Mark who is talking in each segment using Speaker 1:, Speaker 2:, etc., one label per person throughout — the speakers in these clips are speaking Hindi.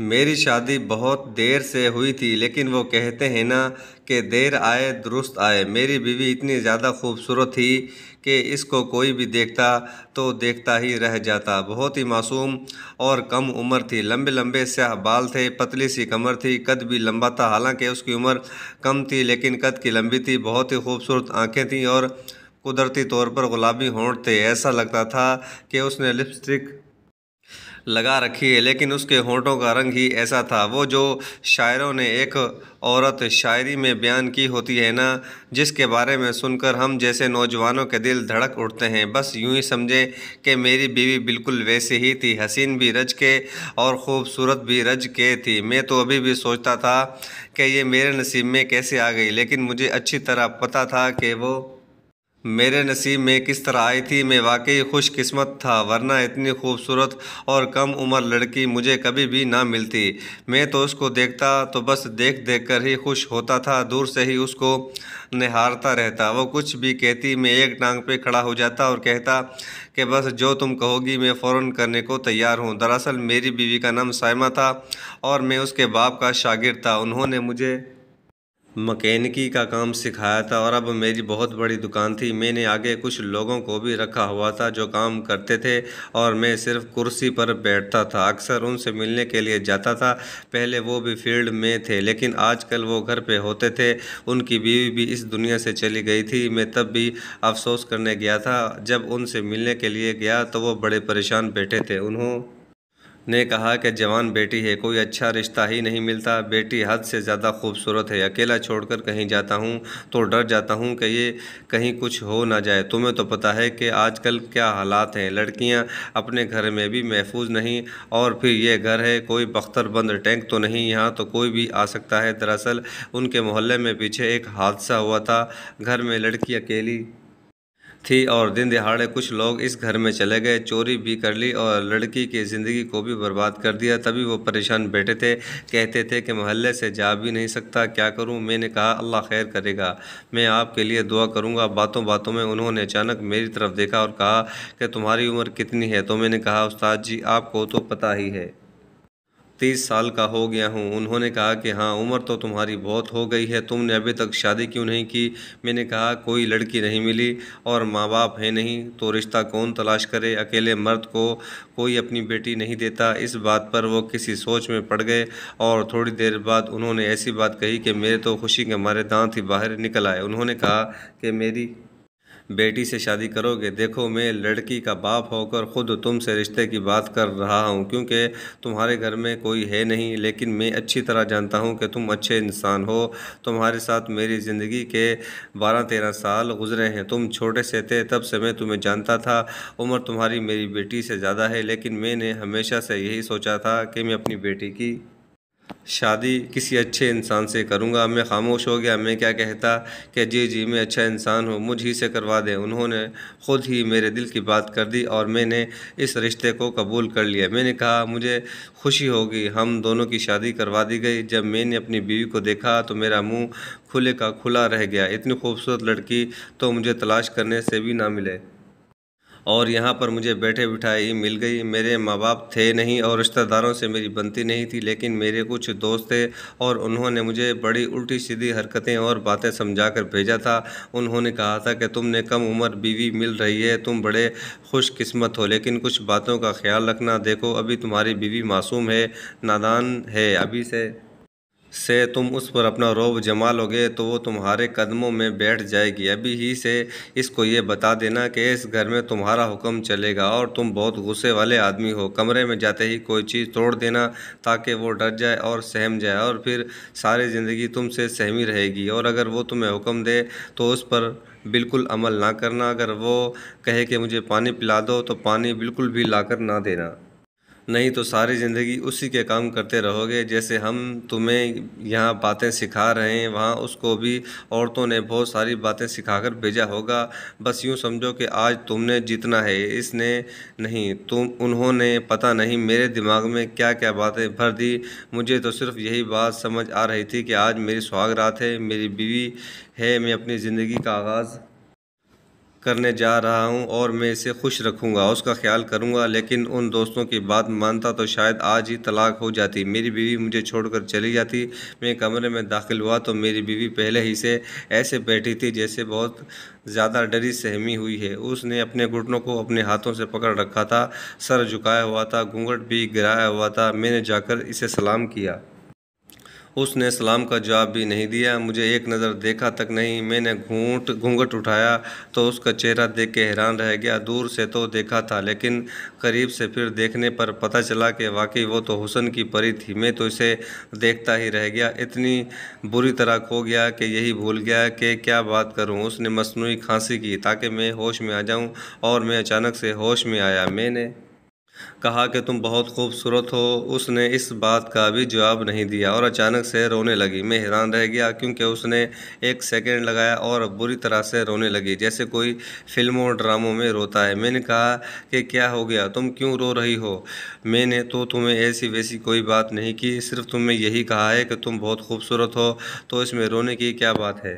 Speaker 1: मेरी शादी बहुत देर से हुई थी लेकिन वो कहते हैं ना कि देर आए दुरुस्त आए मेरी बीवी इतनी ज़्यादा खूबसूरत थी कि इसको कोई भी देखता तो देखता ही रह जाता बहुत ही मासूम और कम उम्र थी लंबे लंबे स्याह बाल थे पतली सी कमर थी कद भी लंबा था हालांकि उसकी उम्र कम थी लेकिन कद की लंबी थी बहुत ही खूबसूरत आँखें थीं और कुदरती तौर पर गुलाबी होंठ थे ऐसा लगता था कि उसने लिपस्टिक लगा रखी है लेकिन उसके होठों का रंग ही ऐसा था वो जो शायरों ने एक औरत शायरी में बयान की होती है ना जिसके बारे में सुनकर हम जैसे नौजवानों के दिल धड़क उठते हैं बस यूं ही समझें कि मेरी बीवी बिल्कुल वैसे ही थी हसीन भी रज के और ख़ूबसूरत भी रज के थी मैं तो अभी भी सोचता था कि ये मेरे नसीब में कैसे आ गई लेकिन मुझे अच्छी तरह पता था कि वो मेरे नसीब में किस तरह आई थी मैं वाकई खुशकिस्मत था वरना इतनी खूबसूरत और कम उम्र लड़की मुझे कभी भी ना मिलती मैं तो उसको देखता तो बस देख देख कर ही खुश होता था दूर से ही उसको निहारता रहता वो कुछ भी कहती मैं एक टांग पे खड़ा हो जाता और कहता कि बस जो तुम कहोगी मैं फ़ौर करने को तैयार हूँ दरअसल मेरी बीवी का नाम साइमा था और मैं उसके बाप का शागिर था उन्होंने मुझे मकैनिकी का काम सिखाया था और अब मेरी बहुत बड़ी दुकान थी मैंने आगे कुछ लोगों को भी रखा हुआ था जो काम करते थे और मैं सिर्फ कुर्सी पर बैठता था अक्सर उनसे मिलने के लिए जाता था पहले वो भी फील्ड में थे लेकिन आजकल वो घर पे होते थे उनकी बीवी भी इस दुनिया से चली गई थी मैं तब भी अफसोस करने गया था जब उनसे मिलने के लिए गया तो वो बड़े परेशान बैठे थे उन्होंने ने कहा कि जवान बेटी है कोई अच्छा रिश्ता ही नहीं मिलता बेटी हद से ज़्यादा खूबसूरत है अकेला छोड़कर कहीं जाता हूँ तो डर जाता हूँ कि ये कहीं कुछ हो ना जाए तुम्हें तो पता है कि आजकल क्या हालात हैं लड़कियाँ अपने घर में भी महफूज नहीं और फिर ये घर है कोई बख्तरबंद टैंक तो नहीं यहाँ तो कोई भी आ सकता है दरअसल उनके मोहल्ले में पीछे एक हादसा हुआ था घर में लड़की अकेली थी और दिन दिहाड़े कुछ लोग इस घर में चले गए चोरी भी कर ली और लड़की की ज़िंदगी को भी बर्बाद कर दिया तभी वो परेशान बैठे थे कहते थे कि मोहल्ले से जा भी नहीं सकता क्या करूं मैंने कहा अल्लाह खैर करेगा मैं आपके लिए दुआ करूंगा बातों बातों में उन्होंने अचानक मेरी तरफ़ देखा और कहा कि तुम्हारी उम्र कितनी है तो मैंने कहा उस्ताद जी आपको तो पता ही है तीस साल का हो गया हूँ उन्होंने कहा कि हाँ उम्र तो तुम्हारी बहुत हो गई है तुमने अभी तक शादी क्यों नहीं की मैंने कहा कोई लड़की नहीं मिली और माँ बाप है नहीं तो रिश्ता कौन तलाश करे अकेले मर्द को कोई अपनी बेटी नहीं देता इस बात पर वो किसी सोच में पड़ गए और थोड़ी देर बाद उन्होंने ऐसी बात कही कि मेरे तो खुशी के मारे दांत ही बाहर निकल आए उन्होंने कहा कि मेरी बेटी से शादी करोगे देखो मैं लड़की का बाप होकर ख़ुद तुमसे रिश्ते की बात कर रहा हूँ क्योंकि तुम्हारे घर में कोई है नहीं लेकिन मैं अच्छी तरह जानता हूँ कि तुम अच्छे इंसान हो तुम्हारे साथ मेरी ज़िंदगी के बारह तेरह साल गुजरे हैं तुम छोटे से थे तब से मैं तुम्हें जानता था उम्र तुम्हारी मेरी बेटी से ज़्यादा है लेकिन मैंने हमेशा से यही सोचा था कि मैं अपनी बेटी की शादी किसी अच्छे इंसान से करूँगा मैं खामोश हो गया मैं क्या कहता कि जी जी मैं अच्छा इंसान हूँ मुझ ही से करवा दें उन्होंने ख़ुद ही मेरे दिल की बात कर दी और मैंने इस रिश्ते को कबूल कर लिया मैंने कहा मुझे खुशी होगी हम दोनों की शादी करवा दी गई जब मैंने अपनी बीवी को देखा तो मेरा मुँह खुले का खुला रह गया इतनी खूबसूरत लड़की तो मुझे तलाश करने से भी ना मिले और यहाँ पर मुझे बैठे बिठाए ही मिल गई मेरे माँ बाप थे नहीं और रिश्तेदारों से मेरी बनती नहीं थी लेकिन मेरे कुछ दोस्त थे और उन्होंने मुझे बड़ी उल्टी सीधी हरकतें और बातें समझा कर भेजा था उन्होंने कहा था कि तुमने कम उम्र बीवी मिल रही है तुम बड़े खुशकिस्मत हो लेकिन कुछ बातों का ख्याल रखना देखो अभी तुम्हारी बीवी मासूम है नादान है अभी से से तुम उस पर अपना रोब जमा लोगे तो वो तुम्हारे कदमों में बैठ जाएगी अभी ही से इसको ये बता देना कि इस घर में तुम्हारा हुक्म चलेगा और तुम बहुत गुस्से वाले आदमी हो कमरे में जाते ही कोई चीज़ तोड़ देना ताकि वो डर जाए और सहम जाए और फिर सारी ज़िंदगी तुमसे सहमी रहेगी और अगर वो तुम्हें हुक्म दे तो उस पर बिल्कुल अमल ना करना अगर वो कहे कि मुझे पानी पिला दो तो पानी बिल्कुल भी लाकर ना देना नहीं तो सारी ज़िंदगी उसी के काम करते रहोगे जैसे हम तुम्हें यहाँ बातें सिखा रहे हैं वहाँ उसको भी औरतों ने बहुत सारी बातें सिखाकर भेजा होगा बस यूँ समझो कि आज तुमने जीतना है इसने नहीं तुम उन्होंने पता नहीं मेरे दिमाग में क्या क्या बातें भर दी मुझे तो सिर्फ यही बात समझ आ रही थी कि आज मेरी सुहाग रात है मेरी बीवी है मैं अपनी ज़िंदगी का आगाज़ करने जा रहा हूँ और मैं इसे खुश रखूँगा उसका ख्याल करूंगा लेकिन उन दोस्तों की बात मानता तो शायद आज ही तलाक हो जाती मेरी बीवी मुझे छोड़कर चली जाती मैं कमरे में दाखिल हुआ तो मेरी बीवी पहले ही से ऐसे बैठी थी जैसे बहुत ज़्यादा डरी सहमी हुई है उसने अपने घुटनों को अपने हाथों से पकड़ रखा था सर झुकाया हुआ था घूंघट भी गिराया हुआ था मैंने जाकर इसे सलाम किया उसने सलाम का जवाब भी नहीं दिया मुझे एक नज़र देखा तक नहीं मैंने घूंट घूंघट उठाया तो उसका चेहरा देख के हैरान रह गया दूर से तो देखा था लेकिन करीब से फिर देखने पर पता चला कि वाकई वो तो हुसन की परी थी मैं तो इसे देखता ही रह गया इतनी बुरी तरह खो गया कि यही भूल गया कि क्या बात करूँ उसने मसनू खांसी की ताकि मैं होश में आ जाऊँ और मैं अचानक से होश में आया मैंने कहा कि तुम बहुत खूबसूरत हो उसने इस बात का भी जवाब नहीं दिया और अचानक से रोने लगी मैं हैरान रह गया क्योंकि उसने एक सेकंड लगाया और बुरी तरह से रोने लगी जैसे कोई फिल्मों और ड्रामों में रोता है मैंने कहा कि क्या हो गया तुम क्यों रो रही हो मैंने तो तुम्हें ऐसी वैसी कोई बात नहीं की सिर्फ तुमने यही कहा है कि तुम बहुत खूबसूरत हो तो इसमें रोने की क्या बात है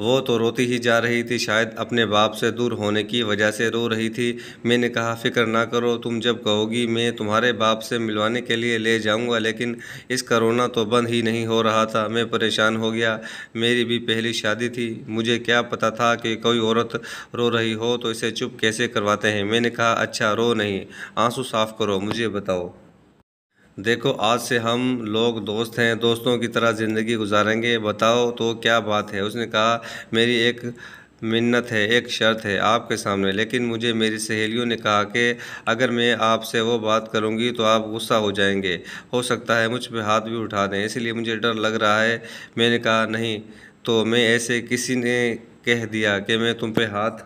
Speaker 1: वो तो रोती ही जा रही थी शायद अपने बाप से दूर होने की वजह से रो रही थी मैंने कहा फ़िक्र ना करो तुम जब कहोगी मैं तुम्हारे बाप से मिलवाने के लिए ले जाऊंगा लेकिन इस करोना तो बंद ही नहीं हो रहा था मैं परेशान हो गया मेरी भी पहली शादी थी मुझे क्या पता था कि कोई औरत रो रही हो तो इसे चुप कैसे करवाते हैं मैंने कहा अच्छा रो नहीं आंसू साफ़ करो मुझे बताओ देखो आज से हम लोग दोस्त हैं दोस्तों की तरह ज़िंदगी गुजारेंगे बताओ तो क्या बात है उसने कहा मेरी एक मिन्नत है एक शर्त है आपके सामने लेकिन मुझे मेरी सहेलियों ने कहा कि अगर मैं आपसे वो बात करूंगी तो आप गुस्सा हो जाएंगे हो सकता है मुझ पर हाथ भी उठा दें इसलिए मुझे डर लग रहा है मैंने कहा नहीं तो मैं ऐसे किसी ने कह दिया कि मैं तुम पे हाथ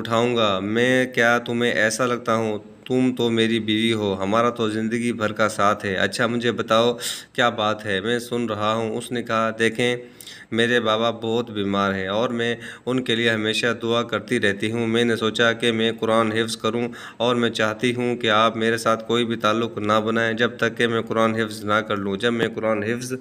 Speaker 1: उठाऊंगा मैं क्या तुम्हें ऐसा लगता हूँ तुम तो मेरी बीवी हो हमारा तो ज़िंदगी भर का साथ है अच्छा मुझे बताओ क्या बात है मैं सुन रहा हूँ उसने कहा देखें मेरे बाबा बहुत बीमार हैं और मैं उनके लिए हमेशा दुआ करती रहती हूँ मैंने सोचा कि मैं कुरान हिफ्ज़ करूँ और मैं चाहती हूँ कि आप मेरे साथ कोई भी ताल्लुक़ ना बनाएं जब तक कि मैं कुरान हिफ्ज़ ना कर लूँ जब मैं कुरान हिफ्ज़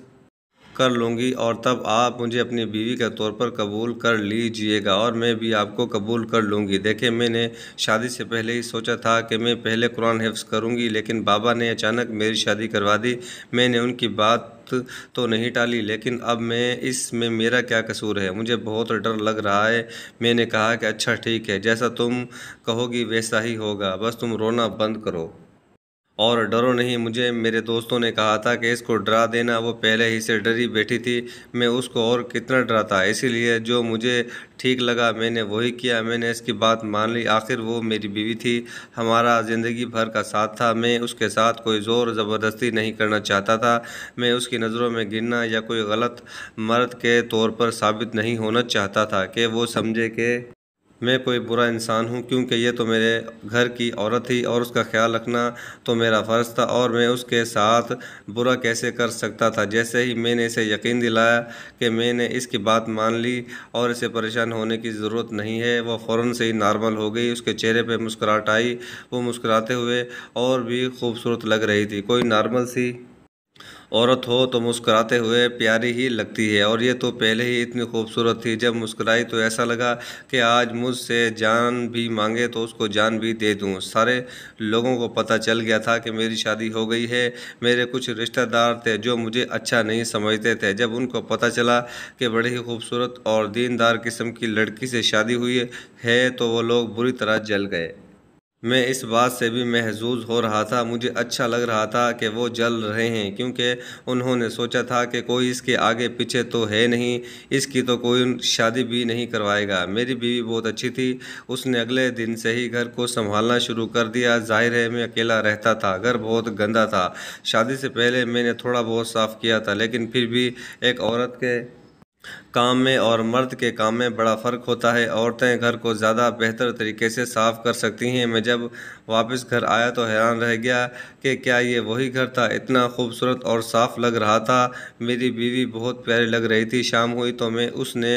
Speaker 1: कर लूँगी और तब आप मुझे अपनी बीवी के तौर पर कबूल कर लीजिएगा और मैं भी आपको कबूल कर लूँगी देखें मैंने शादी से पहले ही सोचा था कि मैं पहले कुरान हिफ्स करूँगी लेकिन बाबा ने अचानक मेरी शादी करवा दी मैंने उनकी बात तो नहीं टाली लेकिन अब मैं इसमें मेरा क्या कसूर है मुझे बहुत डर लग रहा है मैंने कहा कि अच्छा ठीक है जैसा तुम कहोगी वैसा ही होगा बस तुम रोना बंद करो और डरो नहीं मुझे मेरे दोस्तों ने कहा था कि इसको डरा देना वो पहले ही से डरी बैठी थी मैं उसको और कितना डराता इसीलिए जो मुझे ठीक लगा मैंने वही किया मैंने इसकी बात मान ली आखिर वो मेरी बीवी थी हमारा ज़िंदगी भर का साथ था मैं उसके साथ कोई ज़ोर ज़बरदस्ती नहीं करना चाहता था मैं उसकी नज़रों में गिरना या कोई गलत मर्द के तौर पर साबित नहीं होना चाहता था कि वो समझे कि मैं कोई बुरा इंसान हूँ क्योंकि ये तो मेरे घर की औरत थी और उसका ख्याल रखना तो मेरा फ़र्ज़ था और मैं उसके साथ बुरा कैसे कर सकता था जैसे ही मैंने इसे यकीन दिलाया कि मैंने इसकी बात मान ली और इसे परेशान होने की ज़रूरत नहीं है वह फ़ौर से ही नॉर्मल हो गई उसके चेहरे पर मुस्कुराहट आई वो मुस्कुराते हुए और भी खूबसूरत लग रही थी कोई नॉर्मल सी औरत हो तो मुस्कुराते हुए प्यारी ही लगती है और ये तो पहले ही इतनी खूबसूरत थी जब मुस्कुराई तो ऐसा लगा कि आज मुझसे जान भी मांगे तो उसको जान भी दे दूँ सारे लोगों को पता चल गया था कि मेरी शादी हो गई है मेरे कुछ रिश्तेदार थे जो मुझे अच्छा नहीं समझते थे जब उनको पता चला कि बड़े ही खूबसूरत और दीनदार किस्म की लड़की से शादी हुई है तो वो लोग बुरी तरह जल गए मैं इस बात से भी महजूज हो रहा था मुझे अच्छा लग रहा था कि वो जल रहे हैं क्योंकि उन्होंने सोचा था कि कोई इसके आगे पीछे तो है नहीं इसकी तो कोई शादी भी नहीं करवाएगा मेरी बीवी बहुत अच्छी थी उसने अगले दिन से ही घर को संभालना शुरू कर दिया जाहिर है मैं अकेला रहता था घर बहुत गंदा था शादी से पहले मैंने थोड़ा बहुत साफ़ किया था लेकिन फिर भी एक औरत के काम में और मर्द के काम में बड़ा फ़र्क होता है औरतें घर को ज़्यादा बेहतर तरीके से साफ़ कर सकती हैं मैं जब वापस घर आया तो हैरान रह गया कि क्या ये वही घर था इतना खूबसूरत और साफ़ लग रहा था मेरी बीवी बहुत प्यारी लग रही थी शाम हुई तो मैं उसने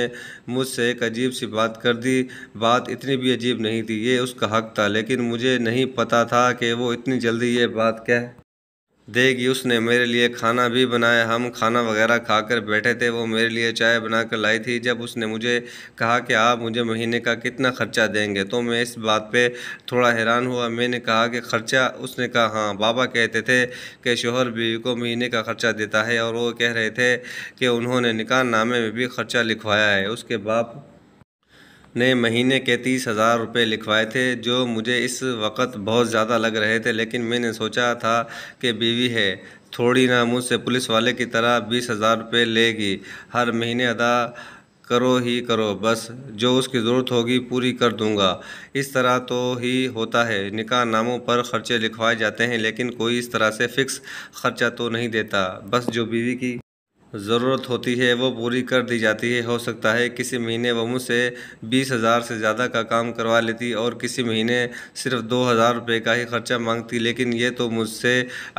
Speaker 1: मुझसे एक अजीब सी बात कर दी बात इतनी भी अजीब नहीं थी ये उसका हक था लेकिन मुझे नहीं पता था कि वो इतनी जल्दी ये बात कह देगी उसने मेरे लिए खाना भी बनाया हम खाना वगैरह खाकर बैठे थे वो मेरे लिए चाय बनाकर लाई थी जब उसने मुझे कहा कि आप मुझे महीने का कितना खर्चा देंगे तो मैं इस बात पे थोड़ा हैरान हुआ मैंने कहा कि खर्चा उसने कहा हाँ बाबा कहते थे कि शोहर बीवी को महीने का खर्चा देता है और वो कह रहे थे कि उन्होंने निकाह नामे में भी खर्चा लिखवाया है उसके बाप ने महीने के तीस हज़ार रुपये लिखवाए थे जो मुझे इस वक्त बहुत ज़्यादा लग रहे थे लेकिन मैंने सोचा था कि बीवी है थोड़ी ना मुझसे पुलिस वाले की तरह बीस हज़ार रुपये लेगी हर महीने अदा करो ही करो बस जो उसकी ज़रूरत होगी पूरी कर दूंगा इस तरह तो ही होता है निकाह नामों पर ख़र्चे लिखवाए जाते हैं लेकिन कोई इस तरह से फ़िक्स ख़र्चा तो नहीं देता बस जो बीवी की ज़रूरत होती है वो पूरी कर दी जाती है हो सकता है किसी महीने वह मुझसे बीस हज़ार से ज़्यादा का काम करवा लेती और किसी महीने सिर्फ दो हज़ार रुपये का ही खर्चा मांगती लेकिन ये तो मुझसे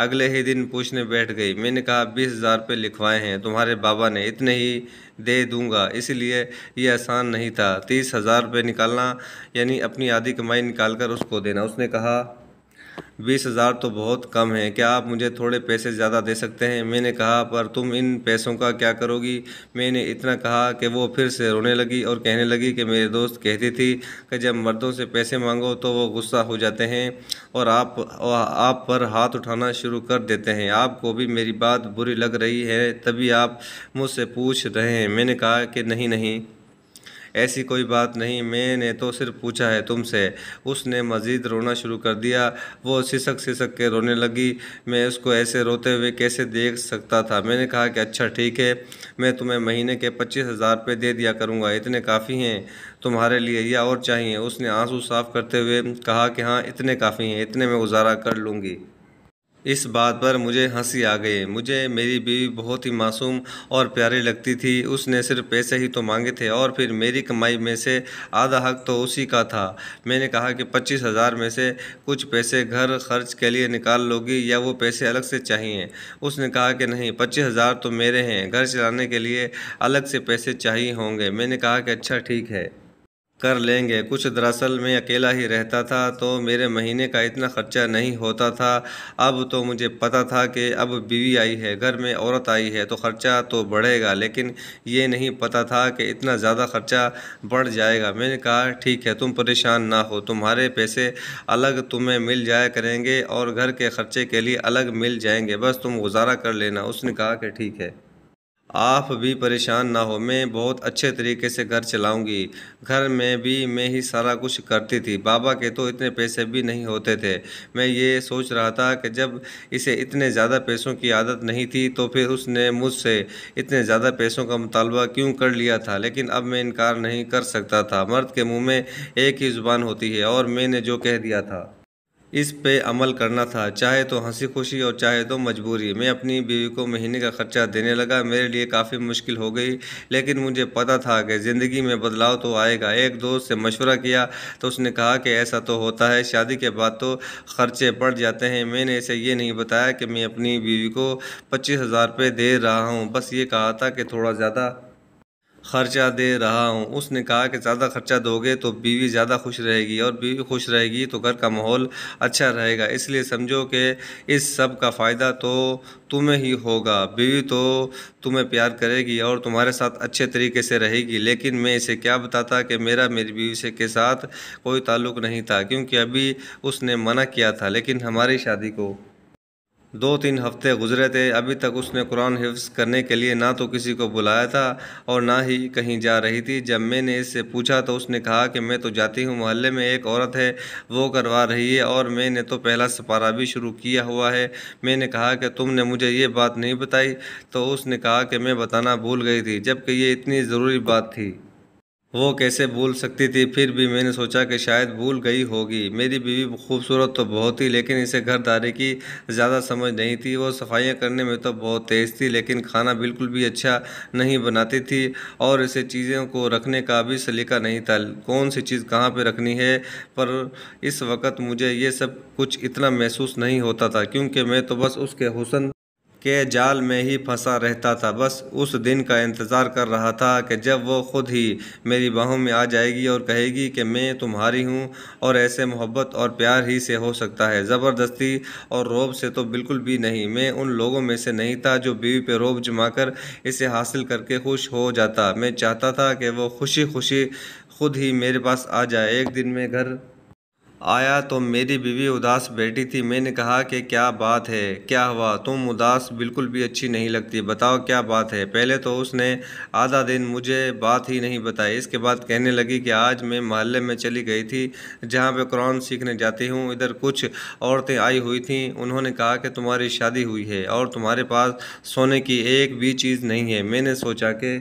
Speaker 1: अगले ही दिन पूछने बैठ गई मैंने कहा बीस हज़ार रुपये लिखवाए हैं तुम्हारे बाबा ने इतने ही दे दूंगा इसलिए ये आसान नहीं था तीस हज़ार रुपये निकालना यानी अपनी आधी कमाई निकाल कर उसको देना उसने कहा बीस हज़ार तो बहुत कम है क्या आप मुझे थोड़े पैसे ज़्यादा दे सकते हैं मैंने कहा पर तुम इन पैसों का क्या करोगी मैंने इतना कहा कि वो फिर से रोने लगी और कहने लगी कि मेरे दोस्त कहती थी कि जब मर्दों से पैसे मांगो तो वो गुस्सा हो जाते हैं और आप आप पर हाथ उठाना शुरू कर देते हैं आपको भी मेरी बात बुरी लग रही है तभी आप मुझसे पूछ रहे हैं मैंने कहा कि नहीं नहीं ऐसी कोई बात नहीं मैंने तो सिर्फ पूछा है तुमसे उसने मज़ीद रोना शुरू कर दिया वो सिसक सिसक के रोने लगी मैं उसको ऐसे रोते हुए कैसे देख सकता था मैंने कहा कि अच्छा ठीक है मैं तुम्हें महीने के पच्चीस हज़ार रुपये दे दिया करूँगा इतने काफ़ी हैं तुम्हारे लिए या और चाहिए उसने आंसू साफ करते हुए कहा कि हाँ इतने काफ़ी हैं इतने में गुजारा कर लूँगी इस बात पर मुझे हंसी आ गई मुझे मेरी बीवी बहुत ही मासूम और प्यारी लगती थी उसने सिर्फ पैसे ही तो मांगे थे और फिर मेरी कमाई में से आधा हक तो उसी का था मैंने कहा कि पच्चीस हज़ार में से कुछ पैसे घर खर्च के लिए निकाल लोगी या वो पैसे अलग से चाहिए उसने कहा कि नहीं पच्चीस हज़ार तो मेरे हैं घर चलाने के लिए अलग से पैसे चाहिए होंगे मैंने कहा कि अच्छा ठीक है कर लेंगे कुछ दरअसल मैं अकेला ही रहता था तो मेरे महीने का इतना खर्चा नहीं होता था अब तो मुझे पता था कि अब बीवी आई है घर में औरत आई है तो ख़र्चा तो बढ़ेगा लेकिन ये नहीं पता था कि इतना ज़्यादा ख़र्चा बढ़ जाएगा मैंने कहा ठीक है तुम परेशान ना हो तुम्हारे पैसे अलग तुम्हें मिल जाया करेंगे और घर के ख़र्चे के लिए अलग मिल जाएंगे बस तुम गुजारा कर लेना उसने कहा कि ठीक है आप भी परेशान ना हो मैं बहुत अच्छे तरीके से घर चलाऊंगी घर में भी मैं ही सारा कुछ करती थी बाबा के तो इतने पैसे भी नहीं होते थे मैं ये सोच रहा था कि जब इसे इतने ज़्यादा पैसों की आदत नहीं थी तो फिर उसने मुझसे इतने ज़्यादा पैसों का मुतालबा क्यों कर लिया था लेकिन अब मैं इनकार नहीं कर सकता था मर्द के मुँह में एक ही ज़ुबान होती है और मैंने जो कह दिया था इस पे अमल करना था चाहे तो हंसी खुशी और चाहे तो मजबूरी मैं अपनी बीवी को महीने का खर्चा देने लगा मेरे लिए काफ़ी मुश्किल हो गई लेकिन मुझे पता था कि ज़िंदगी में बदलाव तो आएगा एक दोस्त से मशवरा किया तो उसने कहा कि ऐसा तो होता है शादी के बाद तो खर्चे बढ़ जाते हैं मैंने इसे ये नहीं बताया कि मैं अपनी बीवी को पच्चीस हज़ार रुपये दे रहा हूँ बस ये कहा था कि थोड़ा ज़्यादा ख़र्चा दे रहा हूँ उसने कहा कि ज़्यादा ख़र्चा दोगे तो बीवी ज़्यादा खुश रहेगी और बीवी खुश रहेगी तो घर का माहौल अच्छा रहेगा इसलिए समझो कि इस सब का फ़ायदा तो तुम्हें ही होगा बीवी तो तुम्हें प्यार करेगी और तुम्हारे साथ अच्छे तरीके से रहेगी लेकिन मैं इसे क्या बताता कि मेरा मेरी बीवी से के साथ कोई ताल्लुक़ नहीं था क्योंकि अभी उसने मना किया था लेकिन हमारी शादी को दो तीन हफ्ते गुजरे थे अभी तक उसने कुरान हिफ्स करने के लिए ना तो किसी को बुलाया था और ना ही कहीं जा रही थी जब मैंने इससे पूछा तो उसने कहा कि मैं तो जाती हूँ मोहल्ले में एक औरत है वो करवा रही है और मैंने तो पहला सपारा भी शुरू किया हुआ है मैंने कहा कि तुमने मुझे ये बात नहीं बताई तो उसने कहा कि मैं बताना भूल गई थी जबकि ये इतनी ज़रूरी बात थी वो कैसे भूल सकती थी फिर भी मैंने सोचा कि शायद भूल गई होगी मेरी बीवी खूबसूरत तो बहुत थी लेकिन इसे घरदारी की ज़्यादा समझ नहीं थी वो सफाइयाँ करने में तो बहुत तेज़ थी लेकिन खाना बिल्कुल भी अच्छा नहीं बनाती थी और इसे चीज़ों को रखने का भी सलीका नहीं था कौन सी चीज़ कहाँ पर रखनी है पर इस वक्त मुझे ये सब कुछ इतना महसूस नहीं होता था क्योंकि मैं तो बस उसके हुसन के जाल में ही फंसा रहता था बस उस दिन का इंतज़ार कर रहा था कि जब वो ख़ुद ही मेरी बाहों में आ जाएगी और कहेगी कि मैं तुम्हारी हूँ और ऐसे मोहब्बत और प्यार ही से हो सकता है ज़बरदस्ती और रोब से तो बिल्कुल भी नहीं मैं उन लोगों में से नहीं था जो बीवी पे रोब जमा कर इसे हासिल करके खुश हो जाता मैं चाहता था कि वो खुशी खुशी खुद ही मेरे पास आ जाए एक दिन मैं घर आया तो मेरी बीवी उदास बैठी थी मैंने कहा कि क्या बात है क्या हुआ तुम उदास बिल्कुल भी अच्छी नहीं लगती बताओ क्या बात है पहले तो उसने आधा दिन मुझे बात ही नहीं बताई इसके बाद कहने लगी कि आज मैं मोहल्ले में चली गई थी जहाँ पे कुरान सीखने जाती हूँ इधर कुछ औरतें आई हुई थीं उन्होंने कहा कि तुम्हारी शादी हुई है और तुम्हारे पास सोने की एक भी चीज़ नहीं है मैंने सोचा कि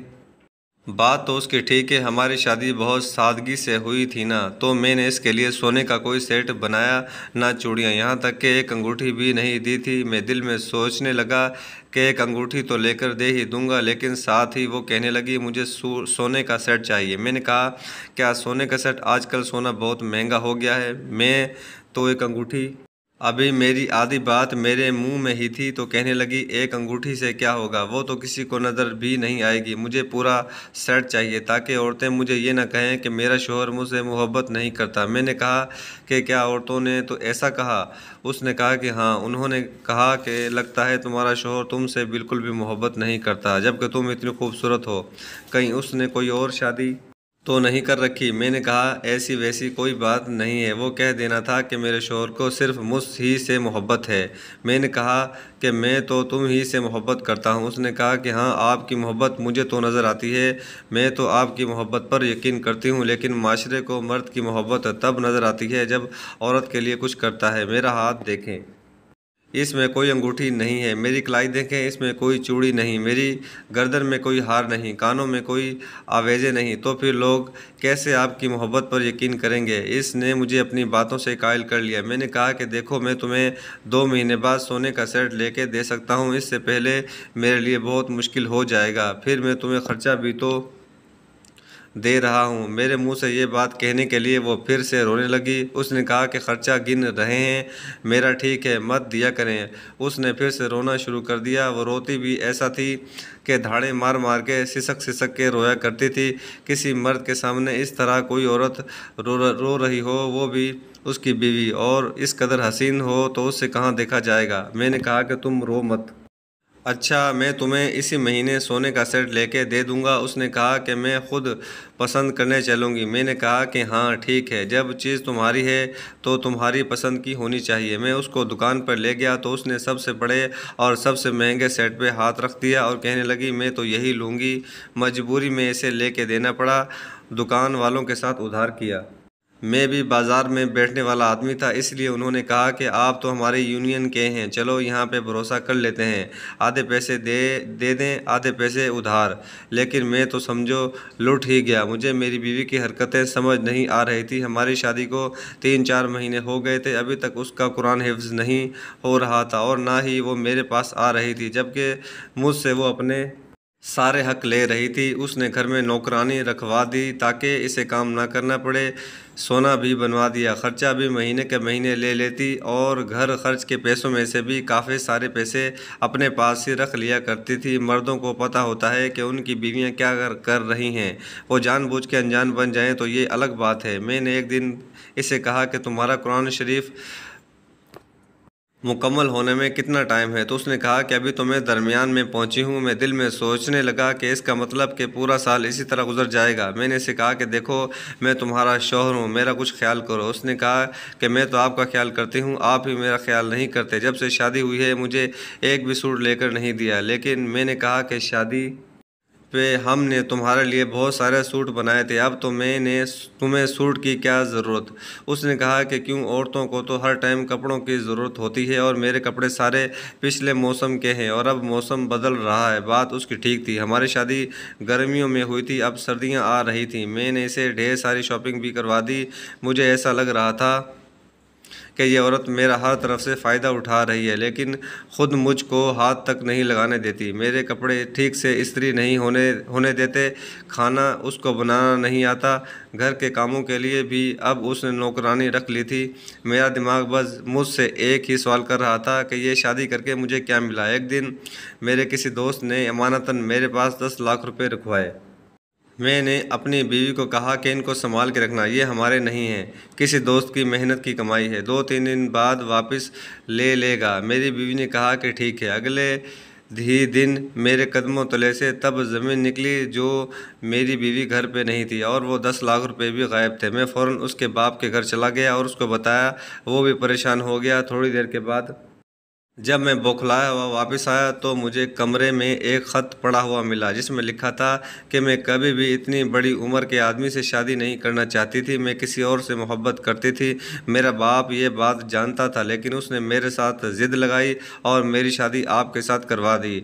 Speaker 1: बात तो उसकी ठीक है हमारी शादी बहुत सादगी से हुई थी ना तो मैंने इसके लिए सोने का कोई सेट बनाया ना चूड़ियाँ यहाँ तक कि एक अंगूठी भी नहीं दी थी मैं दिल में सोचने लगा कि एक अंगूठी तो लेकर दे ही दूंगा लेकिन साथ ही वो कहने लगी मुझे सोने का सेट चाहिए मैंने कहा क्या सोने का सेट आजकल सोना बहुत महंगा हो गया है मैं तो एक अंगूठी अभी मेरी आधी बात मेरे मुंह में ही थी तो कहने लगी एक अंगूठी से क्या होगा वो तो किसी को नज़र भी नहीं आएगी मुझे पूरा सेट चाहिए ताकि औरतें मुझे ये ना कहें कि मेरा शोहर मुझसे मोहब्बत नहीं करता मैंने कहा कि क्या औरतों ने तो ऐसा कहा उसने कहा कि हाँ उन्होंने कहा कि लगता है तुम्हारा शोहर तुमसे बिल्कुल भी मोहब्बत नहीं करता जबकि तुम इतनी खूबसूरत हो कहीं उसने कोई और शादी तो नहीं कर रखी मैंने कहा ऐसी वैसी कोई बात नहीं है वो कह देना था कि मेरे शोर को सिर्फ मुझ ही से मोहब्बत है मैंने कहा कि मैं तो तुम ही से मोहब्बत करता हूँ उसने कहा कि हाँ आपकी मोहब्बत मुझे तो नज़र आती है मैं तो आपकी मोहब्बत पर यकीन करती हूँ लेकिन माशरे को मर्द की मोहब्बत तब नज़र आती है जब औरत के लिए कुछ करता है मेरा हाथ देखें इसमें कोई अंगूठी नहीं है मेरी कलाई देखें इसमें कोई चूड़ी नहीं मेरी गर्दन में कोई हार नहीं कानों में कोई आवेज़े नहीं तो फिर लोग कैसे आपकी मोहब्बत पर यकीन करेंगे इसने मुझे अपनी बातों से कायल कर लिया मैंने कहा कि देखो मैं तुम्हें दो महीने बाद सोने का सेट लेके दे सकता हूँ इससे पहले मेरे लिए बहुत मुश्किल हो जाएगा फिर मैं तुम्हें ख़र्चा भी तो दे रहा हूँ मेरे मुंह से ये बात कहने के लिए वो फिर से रोने लगी उसने कहा कि ख़र्चा गिन रहे हैं मेरा ठीक है मत दिया करें उसने फिर से रोना शुरू कर दिया वो रोती भी ऐसा थी कि धाड़े मार मार के सिसक सिसक के रोया करती थी किसी मर्द के सामने इस तरह कोई औरत रो रो रही हो वो भी उसकी बीवी और इस कदर हसीन हो तो उससे कहाँ देखा जाएगा मैंने कहा कि तुम रो मत अच्छा मैं तुम्हें इसी महीने सोने का सेट लेके दे दूंगा उसने कहा कि मैं खुद पसंद करने चलूँगी मैंने कहा कि हाँ ठीक है जब चीज़ तुम्हारी है तो तुम्हारी पसंद की होनी चाहिए मैं उसको दुकान पर ले गया तो उसने सबसे बड़े और सबसे महंगे सेट पे हाथ रख दिया और कहने लगी मैं तो यही लूँगी मजबूरी में इसे ले देना पड़ा दुकान वालों के साथ उधार किया मैं भी बाज़ार में बैठने वाला आदमी था इसलिए उन्होंने कहा कि आप तो हमारे यूनियन के हैं चलो यहाँ पे भरोसा कर लेते हैं आधे पैसे दे दे दें आधे पैसे उधार लेकिन मैं तो समझो लुट ही गया मुझे मेरी बीवी की हरकतें समझ नहीं आ रही थी हमारी शादी को तीन चार महीने हो गए थे अभी तक उसका कुरान हिफ्ज़ नहीं हो रहा था और ना ही वो मेरे पास आ रही थी जबकि मुझसे वो अपने सारे हक ले रही थी उसने घर में नौकरानी रखवा दी ताकि इसे काम ना करना पड़े सोना भी बनवा दिया ख़र्चा भी महीने के महीने ले लेती और घर खर्च के पैसों में से भी काफ़ी सारे पैसे अपने पास ही रख लिया करती थी मर्दों को पता होता है कि उनकी बीवियां क्या कर कर रही हैं वो जानबूझ के अनजान बन जाएं तो ये अलग बात है मैंने एक दिन इसे कहा कि तुम्हारा कुरान शरीफ़ मुकम्मल होने में कितना टाइम है तो उसने कहा कि अभी तो मैं दरमियान में पहुंची हूं मैं दिल में सोचने लगा कि इसका मतलब कि पूरा साल इसी तरह गुजर जाएगा मैंने इसे कहा कि देखो मैं तुम्हारा शोहर हूं मेरा कुछ ख्याल करो उसने कहा कि मैं तो आपका ख्याल करती हूं आप ही मेरा ख्याल नहीं करते जब से शादी हुई है मुझे एक भी सूट लेकर नहीं दिया लेकिन मैंने कहा कि शादी पे हमने तुम्हारे लिए बहुत सारे सूट बनाए थे अब तो मैंने तुम्हें सूट की क्या ज़रूरत उसने कहा कि क्यों औरतों को तो हर टाइम कपड़ों की ज़रूरत होती है और मेरे कपड़े सारे पिछले मौसम के हैं और अब मौसम बदल रहा है बात उसकी ठीक थी हमारी शादी गर्मियों में हुई थी अब सर्दियाँ आ रही थी मैंने इसे ढेर सारी शॉपिंग भी करवा दी मुझे ऐसा लग रहा था कि ये औरत मेरा हर तरफ से फ़ायदा उठा रही है लेकिन ख़ुद मुझको हाथ तक नहीं लगाने देती मेरे कपड़े ठीक से इस्त्री नहीं होने होने देते खाना उसको बनाना नहीं आता घर के कामों के लिए भी अब उसने नौकरानी रख ली थी मेरा दिमाग बस मुझसे एक ही सवाल कर रहा था कि ये शादी करके मुझे क्या मिला एक दिन मेरे किसी दोस्त ने अमानता मेरे पास दस लाख रुपये रखवाए मैंने अपनी बीवी को कहा कि इनको संभाल के रखना ये हमारे नहीं हैं किसी दोस्त की मेहनत की कमाई है दो तीन दिन बाद वापस ले लेगा मेरी बीवी ने कहा कि ठीक है अगले धी दिन मेरे कदमों तले से तब ज़मीन निकली जो मेरी बीवी घर पे नहीं थी और वो दस लाख रुपए भी गायब थे मैं फ़ौर उसके बाप के घर चला गया और उसको बताया वो भी परेशान हो गया थोड़ी देर के बाद जब मैं बौखलाया हुआ वापस आया तो मुझे कमरे में एक ख़त पड़ा हुआ मिला जिसमें लिखा था कि मैं कभी भी इतनी बड़ी उम्र के आदमी से शादी नहीं करना चाहती थी मैं किसी और से मोहब्बत करती थी मेरा बाप ये बात जानता था लेकिन उसने मेरे साथ ज़िद लगाई और मेरी शादी आपके साथ करवा दी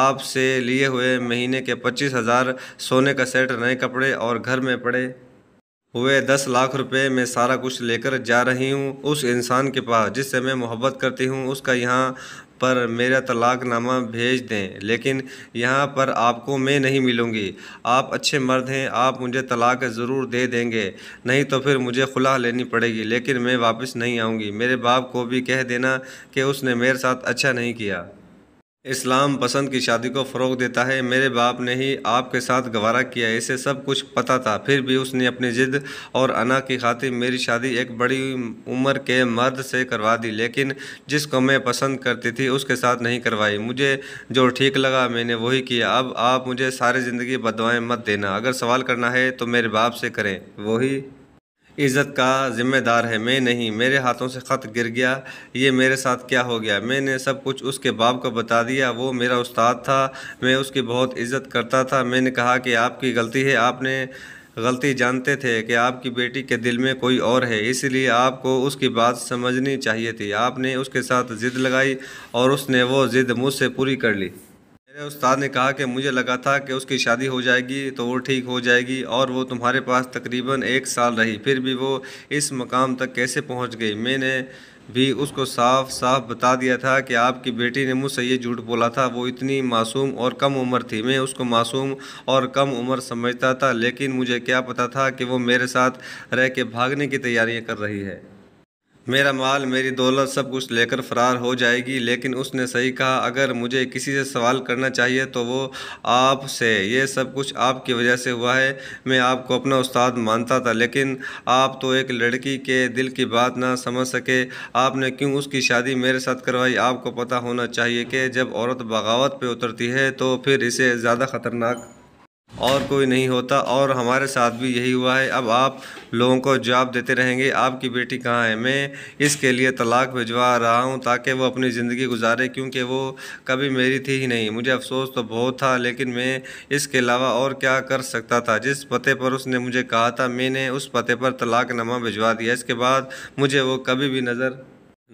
Speaker 1: आपसे लिए हुए महीने के पच्चीस हज़ार सोने का सेट नए कपड़े और घर में पड़े हुए दस लाख रुपए में सारा कुछ लेकर जा रही हूँ उस इंसान के पास जिससे मैं मोहब्बत करती हूँ उसका यहाँ पर मेरा तलाकनामा भेज दें लेकिन यहाँ पर आपको मैं नहीं मिलूँगी आप अच्छे मर्द हैं आप मुझे तलाक ज़रूर दे देंगे नहीं तो फिर मुझे खुला लेनी पड़ेगी लेकिन मैं वापस नहीं आऊँगी मेरे बाप को भी कह देना कि उसने मेरे साथ अच्छा नहीं किया इस्लाम पसंद की शादी को फ़रोग देता है मेरे बाप ने ही आपके साथ गवारा किया इसे सब कुछ पता था फिर भी उसने अपनी ज़िद और अना की खातिर मेरी शादी एक बड़ी उम्र के मर्द से करवा दी लेकिन जिसको मैं पसंद करती थी उसके साथ नहीं करवाई मुझे जो ठीक लगा मैंने वही किया अब आप मुझे सारी ज़िंदगी बदवाएँ मत देना अगर सवाल करना है तो मेरे बाप से करें वही इज़्ज़त का ज़िम्मेदार है मैं नहीं मेरे हाथों से ख़त गिर गया ये मेरे साथ क्या हो गया मैंने सब कुछ उसके बाप को बता दिया वो मेरा उस्ताद था मैं उसकी बहुत इज़्ज़त करता था मैंने कहा कि आपकी गलती है आपने गलती जानते थे कि आपकी बेटी के दिल में कोई और है इसलिए आपको उसकी बात समझनी चाहिए थी आपने उसके साथ ज़िद लगाई और उसने वो ज़िद मुझसे पूरी कर ली मेरे उस्ताद ने कहा कि मुझे लगा था कि उसकी शादी हो जाएगी तो वो ठीक हो जाएगी और वो तुम्हारे पास तकरीबन एक साल रही फिर भी वो इस मकाम तक कैसे पहुंच गई मैंने भी उसको साफ साफ बता दिया था कि आपकी बेटी ने मुझसे ये झूठ बोला था वो इतनी मासूम और कम उम्र थी मैं उसको मासूम और कम उम्र समझता था लेकिन मुझे क्या पता था कि वो मेरे साथ रह के भागने की तैयारियाँ कर रही है मेरा माल मेरी दौलत सब कुछ लेकर फ़रार हो जाएगी लेकिन उसने सही कहा अगर मुझे किसी से सवाल करना चाहिए तो वो आप से ये सब कुछ आपकी वजह से हुआ है मैं आपको अपना उस्ताद मानता था लेकिन आप तो एक लड़की के दिल की बात ना समझ सके आपने क्यों उसकी शादी मेरे साथ करवाई आपको पता होना चाहिए कि जब औरत बगावत पर उतरती है तो फिर इसे ज़्यादा ख़तरनाक और कोई नहीं होता और हमारे साथ भी यही हुआ है अब आप लोगों को जवाब देते रहेंगे आपकी बेटी कहाँ है मैं इसके लिए तलाक भिजवा रहा हूँ ताकि वो अपनी ज़िंदगी गुजारे क्योंकि वो कभी मेरी थी ही नहीं मुझे अफसोस तो बहुत था लेकिन मैं इसके अलावा और क्या कर सकता था जिस पते पर उसने मुझे कहा था मैंने उस पते पर तलाकनामा भिजवा दिया इसके बाद मुझे वो कभी भी नज़र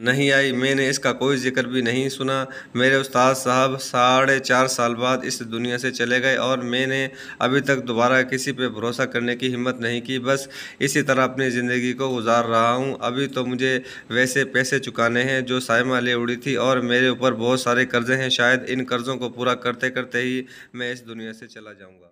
Speaker 1: नहीं आई मैंने इसका कोई जिक्र भी नहीं सुना मेरे उस्ताद साहब साढ़े चार साल बाद इस दुनिया से चले गए और मैंने अभी तक दोबारा किसी पे भरोसा करने की हिम्मत नहीं की बस इसी तरह अपनी ज़िंदगी को गुजार रहा हूँ अभी तो मुझे वैसे पैसे चुकाने हैं जो सायमा ले उड़ी थी और मेरे ऊपर बहुत सारे कर्जे हैं शायद इन कर्ज़ों को पूरा करते करते ही मैं इस दुनिया से चला जाऊँगा